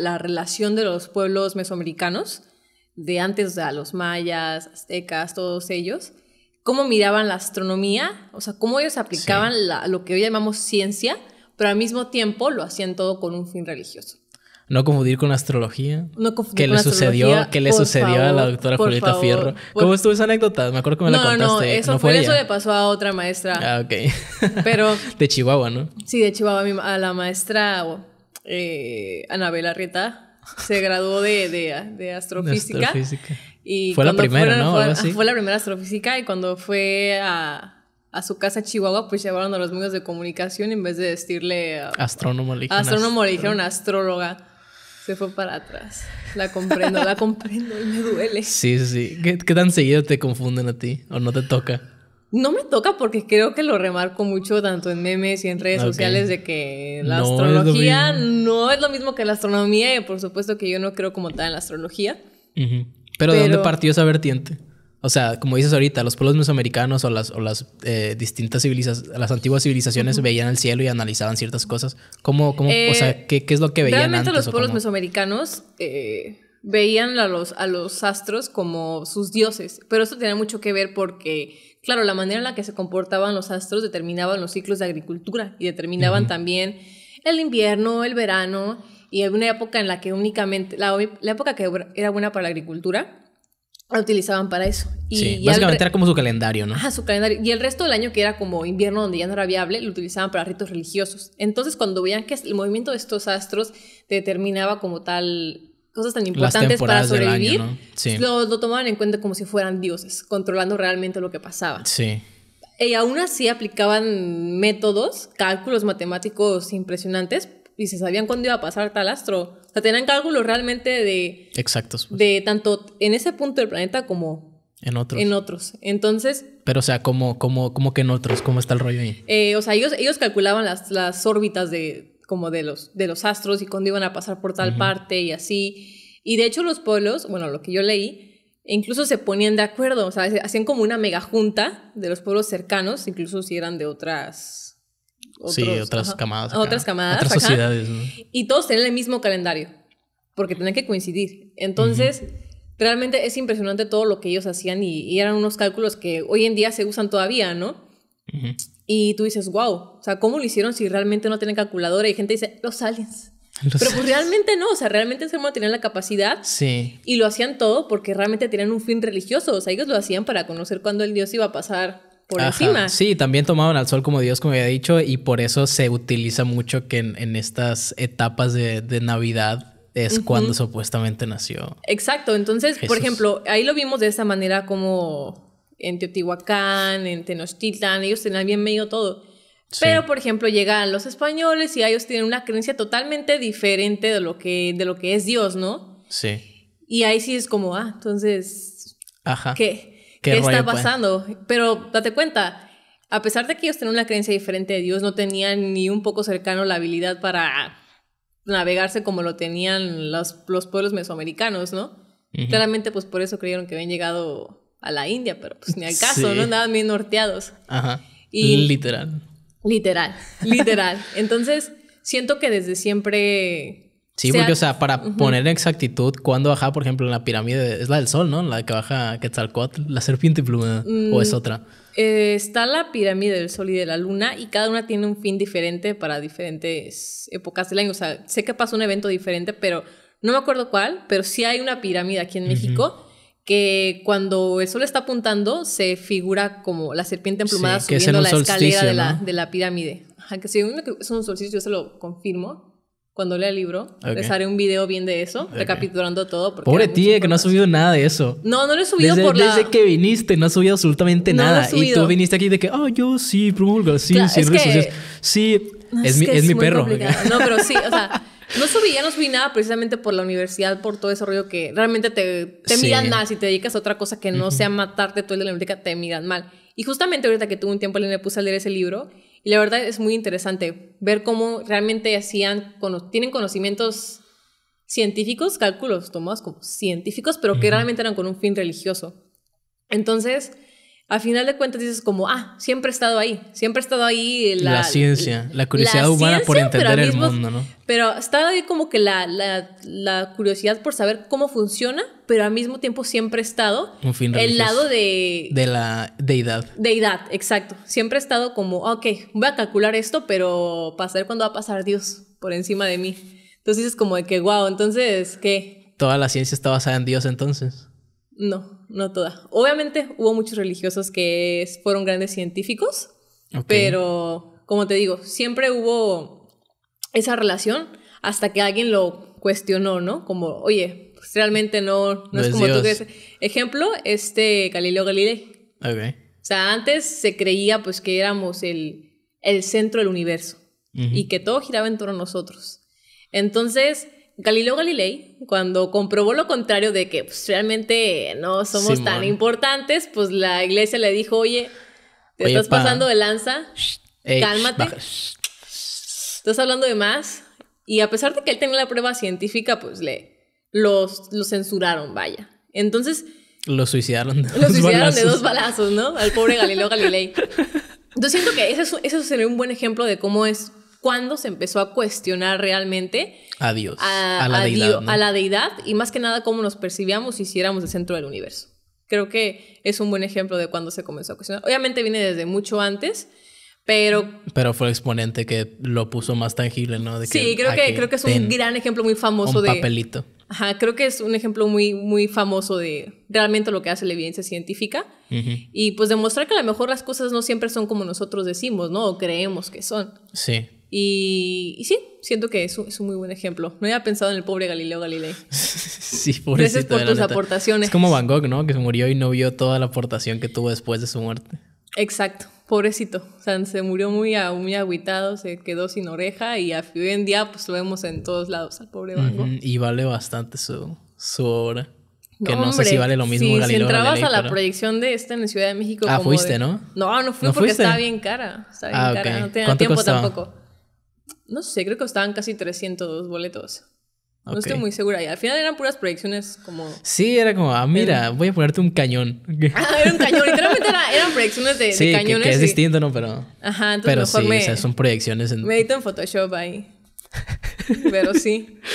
la relación de los pueblos mesoamericanos, de antes a los mayas, aztecas, todos ellos, cómo miraban la astronomía, o sea, cómo ellos aplicaban lo que hoy llamamos ciencia, pero al mismo tiempo lo hacían todo con un fin religioso. No confundir con astrología. No confundir ¿Qué con le sucedió, ¿Qué le sucedió a la doctora Julieta Fierro? ¿Cómo estuvo esa anécdota? Me acuerdo que me la contaste. No, eso, fue, eso le pasó a otra maestra. Ah, ok. Pero... de Chihuahua, ¿no? Sí, de Chihuahua, a la maestra eh, Anabel Arrieta se graduó de, de, astrofísica, Y fue la primera, ¿no? Fue, la primera astrofísica y cuando fue a, su casa Chihuahua, pues llevaron a los medios de comunicación en vez de decirle... astrónomo le dijeron, astróloga. Se fue para atrás. La comprendo, la comprendo y me duele. Sí, sí, sí. ¿Qué, tan seguido te confunden a ti o no te toca? No me toca porque creo que lo remarco mucho tanto en memes y en redes sociales de que la astrología no es lo mismo que la astronomía y por supuesto que yo no creo como tal en la astrología. Pero, de dónde partió esa vertiente? O sea, como dices ahorita, los pueblos mesoamericanos o las, o las eh, distintas civilizaciones, las antiguas civilizaciones veían el cielo y analizaban ciertas cosas. ¿Cómo, cómo o sea, eh, ¿qué, es lo que veían Realmente los pueblos mesoamericanos... Eh, veían a los, a los astros como sus dioses, pero eso tenía mucho que ver porque, claro, la manera en la que se comportaban los astros determinaban los ciclos de agricultura y determinaban también el invierno, el verano, y una época en la que únicamente, la, época que era buena para la agricultura, la utilizaban para eso. Y, sí, básicamente era como su calendario, ¿no? Ajá, su calendario. Y el resto del año, que era como invierno donde ya no era viable, lo utilizaban para ritos religiosos. Entonces, cuando veían que el movimiento de estos astros determinaba como tal cosas tan importantes para sobrevivir, año, lo, tomaban en cuenta como si fueran dioses, controlando realmente lo que pasaba. Sí. Y aún así aplicaban métodos, cálculos matemáticos impresionantes y se sabían cuándo iba a pasar tal astro. O sea, tenían cálculos realmente de... Exactos. Pues. De tanto en ese punto del planeta como... En otros. En otros. Entonces... Pero o sea, ¿cómo, cómo, cómo que en otros? ¿Cómo está el rollo ahí? Eh, o sea, ellos, ellos calculaban las, las órbitas de, como de los, astros y cuándo iban a pasar por tal parte y así. Y de hecho los pueblos, bueno, lo que yo leí, incluso se ponían de acuerdo, o sea, hacían como una mega junta de los pueblos cercanos, incluso si eran de otras... sí, otras camadas. otras camadas. Otras sociedades. ¿no? Y todos tenían el mismo calendario, porque tenían que coincidir. Entonces... realmente es impresionante todo lo que ellos hacían y, eran unos cálculos que hoy en día se usan todavía, ¿no? Y tú dices, wow, o sea, ¿cómo lo hicieron si realmente no tienen calculadora? Y gente dice, los aliens. Pero pues realmente no, o sea, realmente el ser humano la capacidad. Sí. Y lo hacían todo porque realmente tenían un fin religioso. O sea, ellos lo hacían para conocer cuándo el Dios iba a pasar por encima. Sí, también tomaban al sol como Dios, como había dicho, y por eso se utiliza mucho que en, estas etapas de, de Navidad es cuando supuestamente nació. Exacto, entonces, por ejemplo, ahí lo vimos de esa manera como en Teotihuacán, en Tenochtitlan, ellos tenían bien medio todo. Pero, por ejemplo, llegan los españoles y ellos tienen una creencia totalmente diferente de lo que, de lo que es Dios, ¿no? Sí. Y ahí sí es como, ah, entonces, Ajá. ¿qué? ¿Qué, está pues? pasando? Pero date cuenta, a pesar de que ellos tenían una creencia diferente de Dios, no tenían ni un poco cercano la habilidad para navegarse como lo tenían los, los pueblos mesoamericanos, ¿no? Claramente, pues por eso creyeron que habían llegado a la India, pero pues ni al caso, ¿no? Nada, bien norteados. Ajá. Y, literal. Literal, literal. Entonces, siento que desde siempre... Sí, porque, o sea, para poner en exactitud, ¿cuándo baja, por ejemplo, en la pirámide? Es la del sol, ¿no? La que baja Quetzalcóatl, la serpiente y ¿o es mm, otra? Eh, está la pirámide del sol y de la luna, y cada una tiene un fin diferente para diferentes épocas del año. O sea, sé que pasa un evento diferente, pero no me acuerdo cuál, pero sí hay una pirámide aquí en México que cuando el sol está apuntando se figura como la serpiente emplumada subiendo la escalera de, la, de, la, pirámide. Ajá, que que es un solsticio, yo se lo confirmo. Cuando lea el libro, les haré un video bien de eso, recapitulando todo. Pobre tía, que no ha subido nada de eso. No, no lo he subido por la... Desde que viniste, no ha subido absolutamente nada. Y tú viniste aquí de que, oh, yo sí, promulgo, sí, sí, es sí, es, mi, es mi perro. No, pero sí, o sea, No subí, ya no subí nada precisamente por la universidad, por todo ese rollo que realmente te, te miran mal. Si te dedicas a otra cosa que no sea matarte todo el de la biblioteca, te miran mal. Y justamente ahorita que tuve un tiempo me puse a leer ese libro y la verdad es muy interesante ver cómo realmente hacían, tienen conocimientos científicos, cálculos tomados como científicos, pero que realmente eran con un fin religioso. Entonces, a final de cuentas dices como, ah, siempre he estado ahí, siempre he estado ahí. La, la ciencia, la curiosidad humana por entender el mundo, ¿no? Pero estaba ahí como que la, la, curiosidad por saber cómo funciona, pero al mismo tiempo siempre he estado Un fin el lado de... De la deidad. Deidad, exacto. Siempre he estado como, ok, voy a calcular esto, pero para saber cuándo va a pasar Dios por encima de mí. Entonces dices como de que, wow, entonces, ¿qué? Toda la ciencia está basada en Dios entonces. No, no toda. Obviamente hubo muchos religiosos que fueron grandes científicos, pero como te digo, siempre hubo esa relación hasta que alguien lo cuestionó, ¿no? Como, oye, pues, realmente no, es como tú crees. Ejemplo, este Galileo Galilei. Ok. O sea, antes se creía pues que éramos el, el centro del universo y que todo giraba en torno a nosotros. Entonces, Galileo Galilei, cuando comprobó lo contrario de que pues, realmente no somos tan importantes, pues la iglesia le dijo, oye, te estás pasando de lanza, cálmate, estás hablando de más. Y a pesar de que él tenía la prueba científica, pues le los, censuraron, vaya. Entonces... Lo suicidaron de dos Lo suicidaron balazos. de dos balazos, ¿no? Al pobre Galileo Galilei. Yo siento que ese sería un buen ejemplo de cómo es cuando se empezó a cuestionar realmente a Dios, a, la, deidad, a la deidad y más que nada cómo nos percibíamos y si éramos el centro del universo. Creo que es un buen ejemplo de cuando se comenzó a cuestionar. Obviamente viene desde mucho antes, pero... Pero fue el exponente que lo puso más tangible, ¿no? sí, creo que, creo que es un gran ejemplo muy famoso un papelito. Ajá, creo que es un ejemplo muy, muy famoso de realmente lo que hace la evidencia científica. Y pues demostrar que a lo mejor las cosas no siempre son como nosotros decimos, ¿no? O creemos que son. Sí. Y, sí, siento que es un, muy buen ejemplo. No había pensado en el pobre Galileo Galilei. sí, Gracias por tus aportaciones. Es como Van Gogh, ¿no? Que se murió y no vio toda la aportación que tuvo después de su muerte. Exacto, pobrecito. O sea, se murió muy, muy aguitado, se quedó sin oreja y hoy en día pues lo vemos en todos lados al pobre Van Gogh. Y vale bastante su, su obra. Que no, sé si vale lo mismo Si entrabas a la proyección de esta en la Ciudad de México. Ah, fuiste, ¿no? No, no fui porque estaba bien cara. Estaba ah, cara. No tenía tiempo tampoco no sé, creo que estaban casi 302 boletos. No estoy muy segura. Y al final eran puras proyecciones como... Sí, era como, ah, mira, voy a ponerte un cañón. Ah, era un cañón. Literalmente eran proyecciones de, cañones. Sí, que es distinto, ¿no? Pero... Ajá, entonces pero sí, o sea, son proyecciones en... Me edito en Photoshop ahí. pero sí.